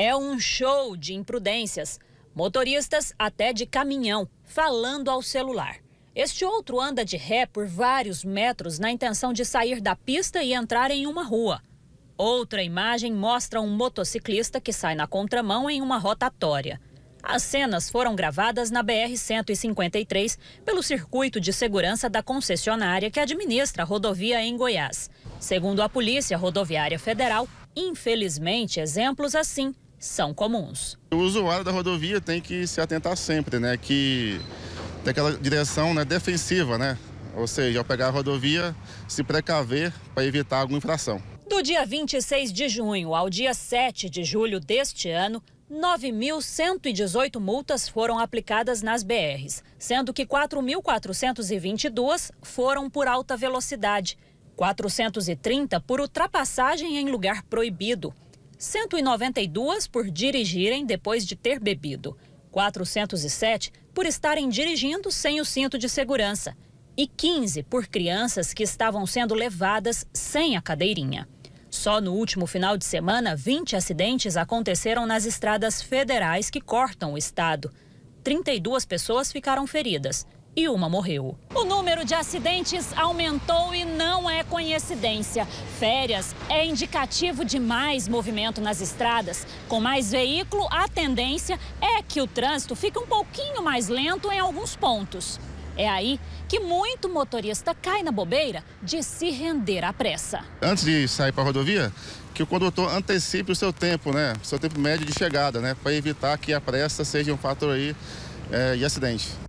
É um show de imprudências. Motoristas até de caminhão, falando ao celular. Este outro anda de ré por vários metros na intenção de sair da pista e entrar em uma rua. Outra imagem mostra um motociclista que sai na contramão em uma rotatória. As cenas foram gravadas na BR-153 pelo circuito de segurança da concessionária que administra a rodovia em Goiás. Segundo a Polícia Rodoviária Federal, infelizmente, exemplos assim são comuns. O usuário da rodovia tem que se atentar sempre, né? Que tem aquela direção né, defensiva, né? Ou seja, ao pegar a rodovia, se precaver para evitar alguma infração. Do dia 26 de junho ao dia 7 de julho deste ano, 9.118 multas foram aplicadas nas BRs, sendo que 4.422 foram por alta velocidade, 430 por ultrapassagem em lugar proibido. 192 por dirigirem depois de ter bebido, 407 por estarem dirigindo sem o cinto de segurança e 15 por crianças que estavam sendo levadas sem a cadeirinha. Só no último final de semana, 20 acidentes aconteceram nas estradas federais que cortam o estado. 32 pessoas ficaram feridas e uma morreu. O número de acidentes aumentou e não é coincidência. Férias é indicativo de mais movimento nas estradas. Com mais veículo, a tendência é que o trânsito fique um pouquinho mais lento em alguns pontos. É aí que muito motorista cai na bobeira de se render à pressa. Antes de sair para a rodovia, que o condutor antecipe o seu tempo, né? Seu tempo médio de chegada, né? Para evitar que a pressa seja um fator aí é, de acidente.